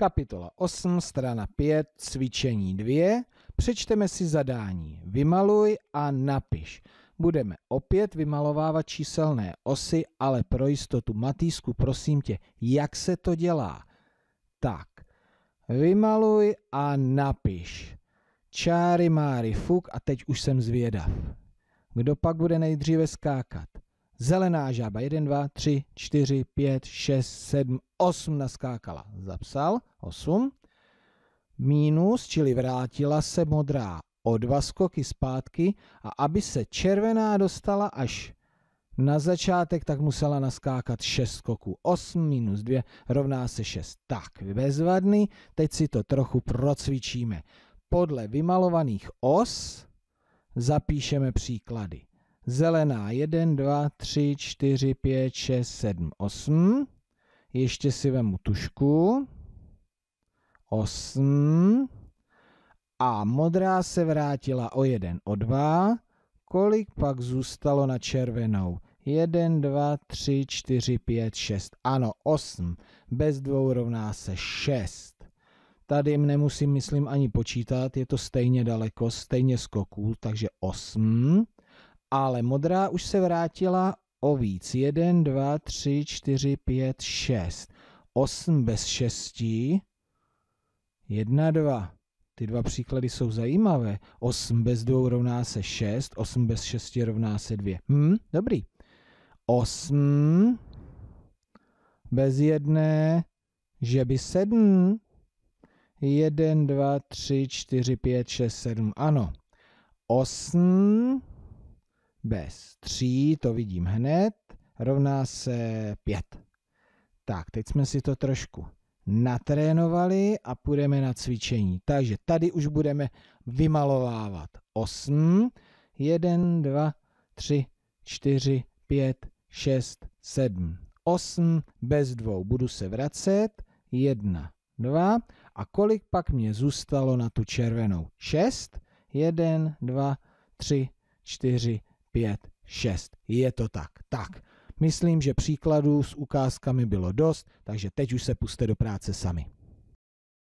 Kapitola 8, strana 5, cvičení 2. Přečteme si zadání. Vymaluj a napiš. Budeme opět vymalovávat číselné osy, ale pro jistotu, Matýsku, prosím tě, jak se to dělá? Tak, vymaluj a napiš. Čáry, máry, fuk a teď už jsem zvědav. Kdo pak bude nejdříve skákat? Zelená žába 1, 2, 3, 4, 5, 6, 7, 8 naskákala. Zapsal 8. Mínus, čili vrátila se modrá o dva skoky zpátky a aby se červená dostala až na začátek, tak musela naskákat 6 skoků. 8 minus 2 rovná se 6. Tak, bezvadný, teď si to trochu procvičíme. Podle vymalovaných os zapíšeme příklady. Zelená 1, 2, 3, 4, 5, 6, 7, 8. Ještě si vemu tušku. 8. A modrá se vrátila o 1, o 2. Kolik pak zůstalo na červenou? 1, 2, 3, 4, 5, 6. Ano, 8. Bez dvou rovná se 6. Tady nemusím, myslím, ani počítat, je to stejně daleko, stejně skoků, takže 8 ale modrá už se vrátila o víc. 1, 2, 3, 4, 5, 6. 8 bez 6. 1, 2. Ty dva příklady jsou zajímavé. 8 bez 2 rovná se 6, 8 bez 6 rovná se 2. Hm, dobrý. 8 bez 1, že by 7. 1, 2, 3, 4, 5, 6, 7. Ano. 8 bez 3, to vidím hned, rovná se 5. Tak, teď jsme si to trošku natrénovali a půjdeme na cvičení. Takže tady už budeme vymalovávat 8, 1, 2, 3, 4, 5, 6, 7, 8, bez dvou budu se vracet, 1, 2 a kolik pak mě zůstalo na tu červenou? 6, 1, 2, 3, 4, 5. Pět, šest, Je to tak. Tak. Myslím, že příkladů s ukázkami bylo dost, takže teď už se puste do práce sami.